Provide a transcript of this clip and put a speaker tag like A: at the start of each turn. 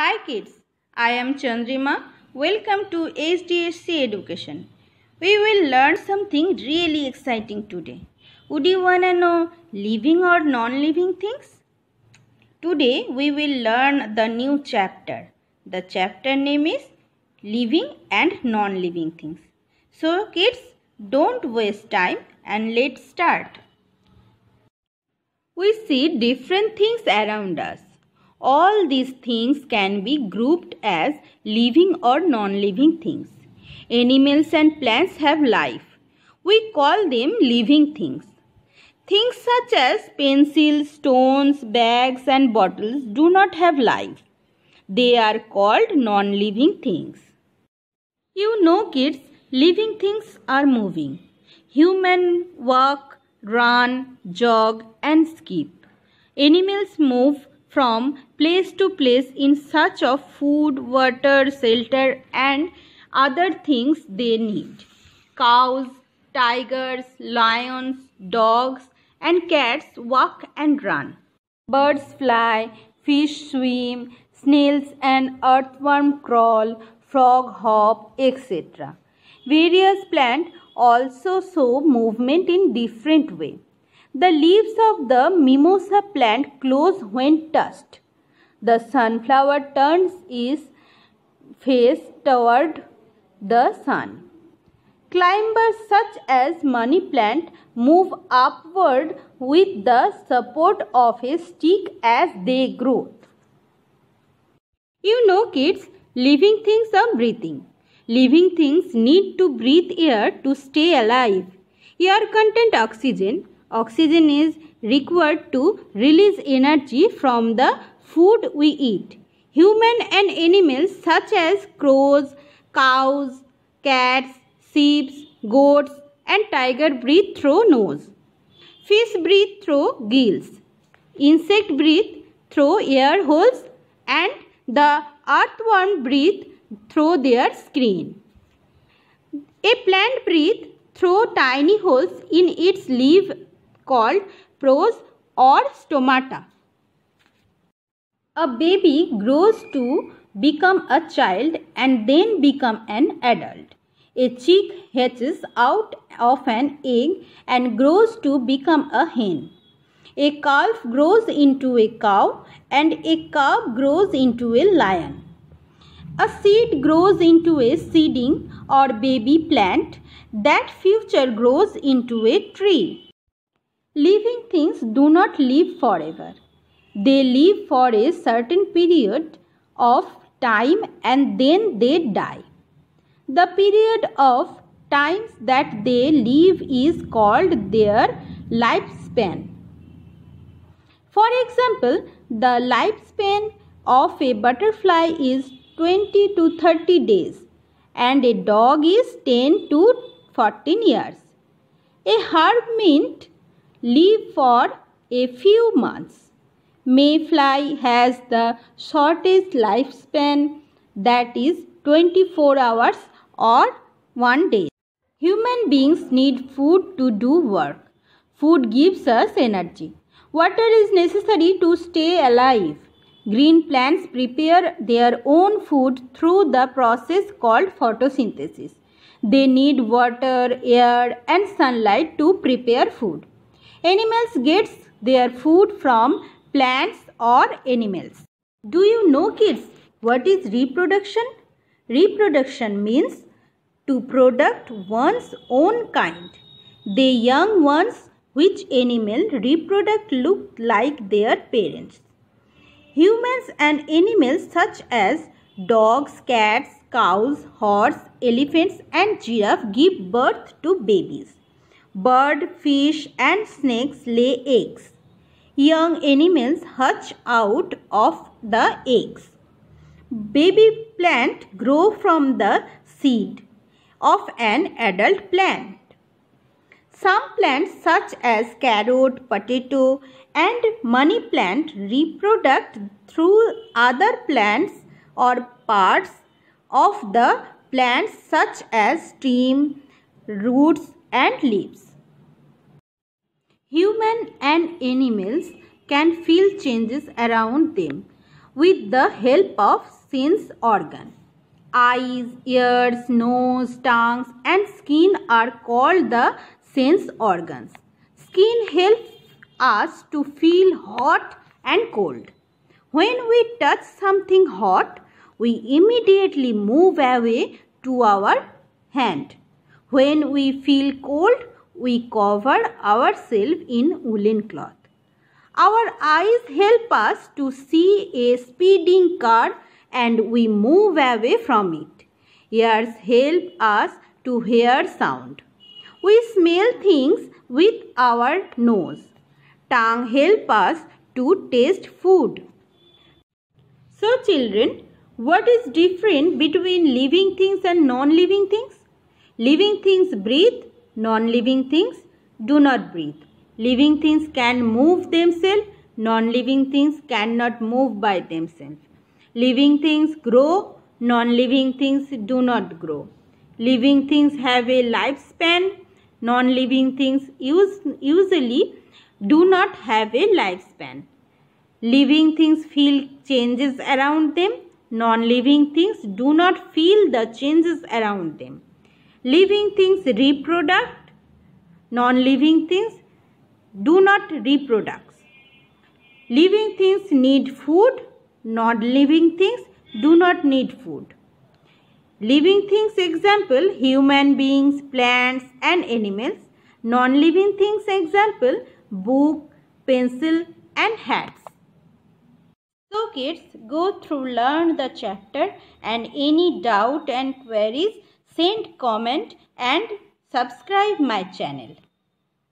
A: Hi kids, I am Chandrima. Welcome to HDHC Education. We will learn something really exciting today. Would you wanna know living or non-living things? Today we will learn the new chapter. The chapter name is Living and Non-Living Things. So kids, don't waste time and let's start. We see different things around us. All these things can be grouped as living or non-living things. Animals and plants have life. We call them living things. Things such as pencils, stones, bags and bottles do not have life. They are called non-living things. You know kids, living things are moving. Human walk, run, jog and skip. Animals move from place to place in search of food, water, shelter and other things they need. Cows, tigers, lions, dogs and cats walk and run. Birds fly, fish swim, snails and earthworm crawl, frog hop, etc. Various plants also show movement in different way. The leaves of the mimosa plant close when touched. The sunflower turns its face toward the sun. Climbers such as money plant move upward with the support of a stick as they grow. You know kids, living things are breathing. Living things need to breathe air to stay alive. Air contains oxygen Oxygen is required to release energy from the food we eat. Human and animals such as crows, cows, cats, sheep, goats and tiger breathe through nose. Fish breathe through gills. Insect breathe through air holes and the earthworm breathe through their skin. A plant breathe through tiny holes in its leaf called pros or stomata. A baby grows to become a child and then become an adult. A chick hatches out of an egg and grows to become a hen. A calf grows into a cow and a calf grows into a lion. A seed grows into a seeding or baby plant that future grows into a tree. Living things do not live forever. They live for a certain period of time and then they die. The period of times that they live is called their lifespan. For example, the lifespan of a butterfly is 20 to 30 days and a dog is 10 to 14 years. A hermit live for a few months. Mayfly has the shortest lifespan that is 24 hours or 1 day. Human beings need food to do work. Food gives us energy. Water is necessary to stay alive. Green plants prepare their own food through the process called photosynthesis. They need water, air and sunlight to prepare food. Animals gets their food from plants or animals. Do you know kids what is reproduction? Reproduction means to produce one's own kind. The young ones which animal reproduce look like their parents. Humans and animals such as dogs, cats, cows, horse, elephants and giraffe give birth to babies. Bird, fish and snakes lay eggs. Young animals hatch out of the eggs. Baby plant grow from the seed of an adult plant. Some plants such as carrot, potato and money plant reproduce through other plants or parts of the plants such as stem, roots and leaves. Human and animals can feel changes around them with the help of sense organ. Eyes, ears, nose, tongues and skin are called the sense organs. Skin helps us to feel hot and cold. When we touch something hot, we immediately move away to our hand. When we feel cold, we cover ourselves in woolen cloth. Our eyes help us to see a speeding car and we move away from it. Ears help us to hear sound. We smell things with our nose. Tongue help us to taste food. So children, what is different between living things and non-living things? Living things breathe Non-living things do not breathe. Living things can move themselves. Non-living things cannot move by themselves. Living things grow. Non-living things do not grow. Living things have a lifespan. Non-living things use, usually do not have a lifespan. Living things feel changes around them. Non-living things do not feel the changes around them. Living things reproduct. Non-living things do not reproduce. Living things need food. Non-living things do not need food. Living things example human beings, plants and animals. Non-living things example book, pencil and hats. So kids go through learn the chapter and any doubt and queries send comment and subscribe my channel.